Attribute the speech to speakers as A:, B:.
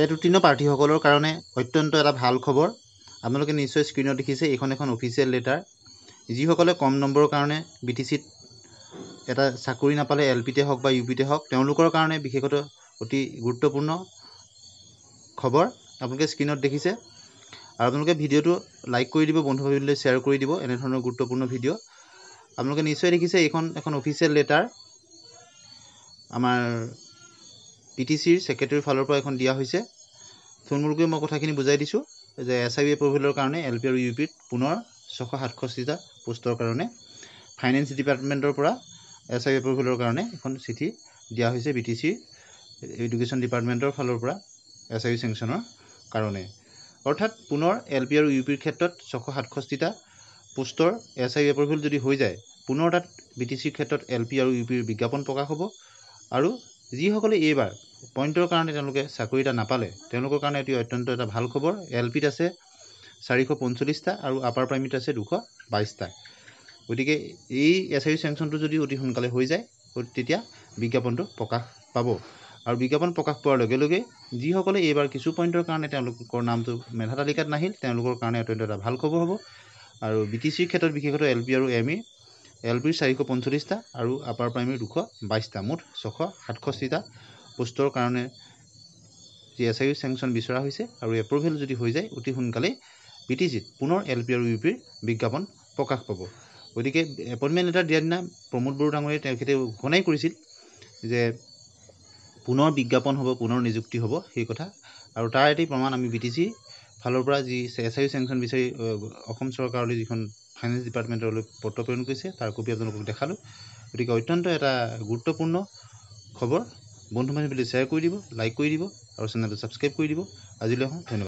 A: state উত্তীৰ্ণ প্ৰাৰ্থীসকলৰ কাৰণে অত্যন্ত এটা ভাল খবৰ আপোনালোকে নিশ্চয় স্ক্ৰীণত দেখিছে এইখন এখন অফিচিয়েল লেটাৰ যিসকলে কম নম্বৰৰ কাৰণে বি টি চিত এটা চাকৰি নাপালে এল পিতে হওক বা ইউ পিতে হওক তেওঁলোকৰ কাৰণে বিশেষত অতি গুৰুত্বপূৰ্ণ খবৰ আপোনালোকে স্ক্ৰীণত দেখিছে আৰু আপোনালোকে ভিডিঅ'টো লাইক কৰি দিব বন্ধু বান্ধৱীলৈ শ্বেয়াৰ কৰি দিব এনেধৰণৰ গুৰুত্বপূৰ্ণ ভিডিঅ' আপোনালোকে নিশ্চয় দেখিছে এইখন এখন অফিচিয়েল লেটাৰ আমাৰ ডি টি চিৰ ছেক্ৰেটেৰীৰ ফালৰ পৰা এখন দিয়া হৈছে থুনমূলকৈ মই কথাখিনি বুজাই দিছোঁ যে এছ আই বি এপ্ৰুভেলৰ কাৰণে এল পি আৰু ইউ পিত পুনৰ ছশ সাতষষ্ঠিটা পোষ্টৰ কাৰণে ফাইনেন্স ডিপাৰ্টমেণ্টৰ পৰা এছ আই বি এপ্ৰুভেলৰ কাৰণে এখন চিঠি দিয়া হৈছে বি টি চিৰ এডুকেশ্যন ডিপাৰ্টমেণ্টৰ ফালৰ পৰা এছ আই বি চেংচনৰ কাৰণে অৰ্থাৎ পুনৰ এল পি আৰু ইউ পিৰ ক্ষেত্ৰত ছশ সাতষষ্ঠিটা পোষ্টৰ এছ আই বি এপ্ৰুভেল যদি হৈ যায় পুনৰ তাত বি টি চিৰ ক্ষেত্ৰত এল পি আৰু ইউ পিৰ বিজ্ঞাপন প্ৰকাশ হ'ব আৰু যিসকলে এইবাৰ পইণ্টৰ কাৰণে তেওঁলোকে চাকৰি এটা নাপালে তেওঁলোকৰ কাৰণে এটি অত্যন্ত এটা ভাল খবৰ এল পিত আছে চাৰিশ পঞ্চল্লিছটা আৰু আপাৰ প্ৰাইমেৰীত আছে দুশ বাইছটা গতিকে এই এছ আই ইউ চেংচনটো যদি অতি সোনকালে হৈ যায় তেতিয়া বিজ্ঞাপনটো প্ৰকাশ পাব আৰু বিজ্ঞাপন প্ৰকাশ পোৱাৰ লগে লগে যিসকলে এইবাৰ কিছু পইণ্টৰ কাৰণে তেওঁলোকৰ নামটো মেধা তালিকাত নাহিল তেওঁলোকৰ কাৰণে অত্যন্ত এটা ভাল খবৰ হ'ব আৰু বি টি চিৰ ক্ষেত্ৰত বিশেষত এল পি আৰু এম ই এল পিৰ চাৰিশ পঞ্চল্লিছটা আৰু আপাৰ প্ৰাইমেৰী দুশ বাইছটা মুঠ ছশ সাতষষ্ঠিটা পোষ্টৰ কাৰণে জি এছ আই চেংচন বিচৰা হৈছে আৰু এপ্ৰুভেল যদি হৈ যায় অতি সোনকালেই বি টি চিত পুনৰ এল পি আৰু ইউ পিৰ বিজ্ঞাপন প্ৰকাশ পাব গতিকে এপইণ্টমেণ্ট লেটাৰ দিয়াৰ দিনা প্ৰমোদ বড়ো ডাঙৰীয়ে তেখেতে ঘোষণাই কৰিছিল যে পুনৰ বিজ্ঞাপন হ'ব পুনৰ নিযুক্তি হ'ব সেই কথা আৰু তাৰ এটি প্ৰমাণ আমি বি টি চি ফালৰ পৰা যি এছ আই ইউ বিচাৰি অসম চৰকাৰলৈ যিখন ফাইনেন্স ডিপাৰ্টমেণ্টলৈ পত্ৰ প্ৰেৰণ কৰিছে তাৰ কপি আপোনালোকক দেখালোঁ গতিকে অত্যন্ত এটা গুৰুত্বপূৰ্ণ খবৰ বন্ধু বান্ধৱীলৈ শ্বেয়াৰ কৰি দিব লাইক কৰি দিব আৰু চেনেলটো ছাবস্ক্ৰাইব কৰি দিব আজিলৈ অহ ধন্যবাদ